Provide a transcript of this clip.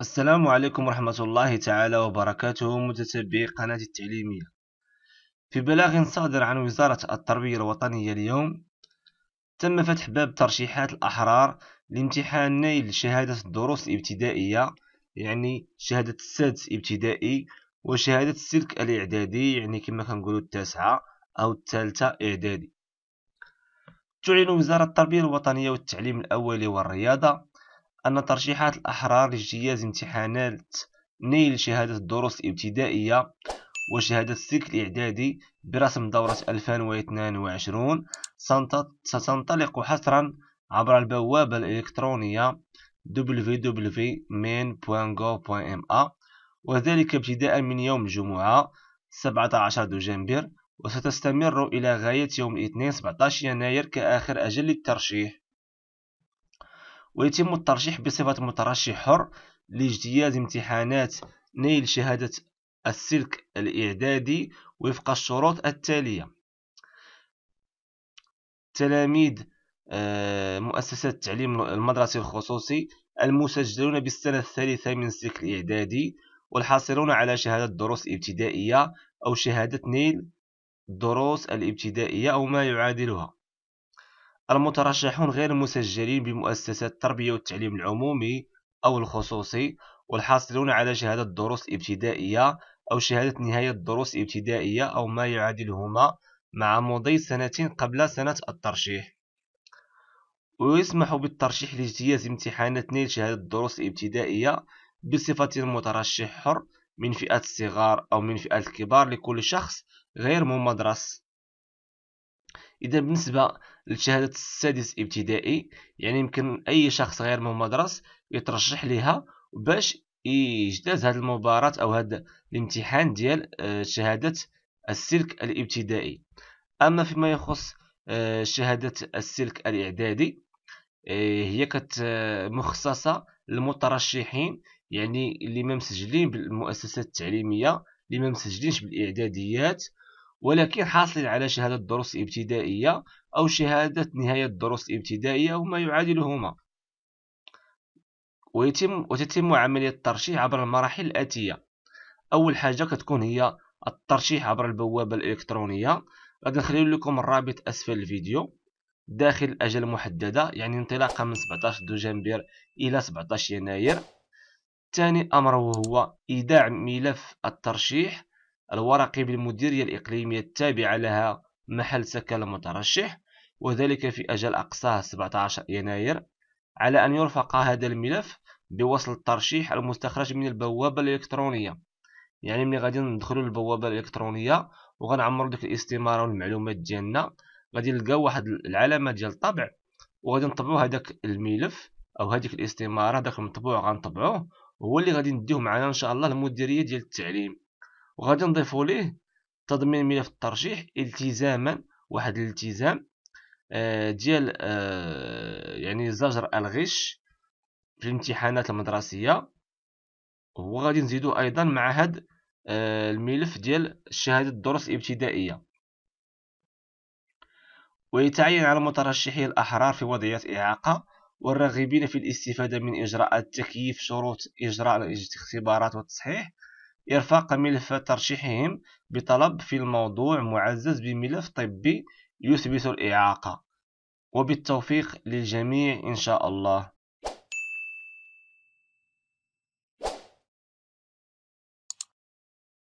السلام عليكم ورحمة الله تعالى وبركاته متتبعي قناة التعليمية في بلاغ صادر عن وزارة التربية الوطنية اليوم تم فتح باب ترشيحات الأحرار لامتحان نيل شهادة الدروس الابتدائية يعني شهادة السادس ابتدائي وشهادة السلك الإعدادي يعني كما كنقولوا التاسعة أو الثالثة إعدادي تعلن وزارة التربية الوطنية والتعليم الأولي والرياضة أن ترشيحات الأحرار لاجتياز امتحانات نيل شهادة الدروس الابتدائية وشهادة السلك الإعدادي برسم دورة 2022 ستنطلق حصرا عبر البوابة الإلكترونية www.main.gov.ma وذلك ابتداء من يوم الجمعة 17 دجنبر وستستمر إلى غاية يوم الاثنين 17 يناير كآخر أجل للترشيح ويتم الترشيح بصفة مترشح حر لاجتياز امتحانات نيل شهادة السلك الإعدادي وفق الشروط التالية تلاميذ آه، مؤسسات التعليم المدرسي الخصوصي المسجلون بالسنة الثالثة من السلك الإعدادي والحاصلون على شهادة دروس ابتدائية أو شهادة نيل الدروس الابتدائية أو ما يعادلها المترشحون غير المسجلين بمؤسسة التربية والتعليم العمومي أو الخصوصي والحاصلون على شهادة الدروس الابتدائيه أو شهادة نهاية الدروس الابتدائيه أو ما يعادلهما مع مضي سنتين قبل سنة الترشيح ويسمح بالترشيح لاجتياز امتحانات نيل شهادة الدروس الابتدائية بصفة مترشح حر من فئة الصغار أو من فئة الكبار لكل شخص غير ممدرس إذا بالنسبة لشهادة السادس ابتدائي يعني يمكن أي شخص غير مدرس يترشح لها باش يجتاز هذه المباراة أو هذا الامتحان ديال آه، شهادة السلك الابتدائي أما فيما يخص آه، شهادة السلك الإعدادي آه، هي كت مخصصة للمترشحين يعني اللي ما مسجلين بالمؤسسات التعليمية اللي ما مسجلينش بالإعداديات ولكن حاصلين على شهادة دروس الابتدائية أو شهادة نهاية دروس الابتدائية وما يعادلهما ويتم وتتم عملية الترشيح عبر المراحل الآتية أول حاجة كتكون هي الترشيح عبر البوابة الإلكترونية غادي نخلي لكم الرابط أسفل الفيديو داخل أجل محددة يعني انطلاقا من 17 دجنبر إلى 17 يناير ثاني أمر وهو إيداع ملف الترشيح الورقي بالمديرية الإقليمية التابعة لها محل سكن المترشح وذلك في أجل أقصاه 17 يناير على أن يرفق هذا الملف بوصل الترشيح المستخرج من البوابة الإلكترونية يعني ملي غادي ندخلوا للبوابة الإلكترونية وغنعمروا ديك الاستمارة والمعلومات ديالنا غادي نلقاو واحد العلامة ديال الطبع وغادي نطبعوا هذاك الملف أو هذيك الاستمارة داك المطبوع غنطبعوه هو اللي غادي نديه معنا إن شاء الله المديرية ديال التعليم وغادي نضيفوا ليه تضمين ملف الترشيح التزاما واحد الالتزام آه، ديال آه، يعني زجر الغش في الامتحانات المدرسيه وغادي نزيدو ايضا مع هاد آه، الملف ديال شهاده الدروس الابتدائيه ويتعين على المترشحين الاحرار في وضعيه اعاقه والراغبين في الاستفاده من اجراءات تكييف شروط اجراء الاختبارات والتصحيح إرفاق ملف ترشيحهم بطلب في الموضوع معزز بملف طبي يثبت الإعاقة وبالتوفيق للجميع إن شاء الله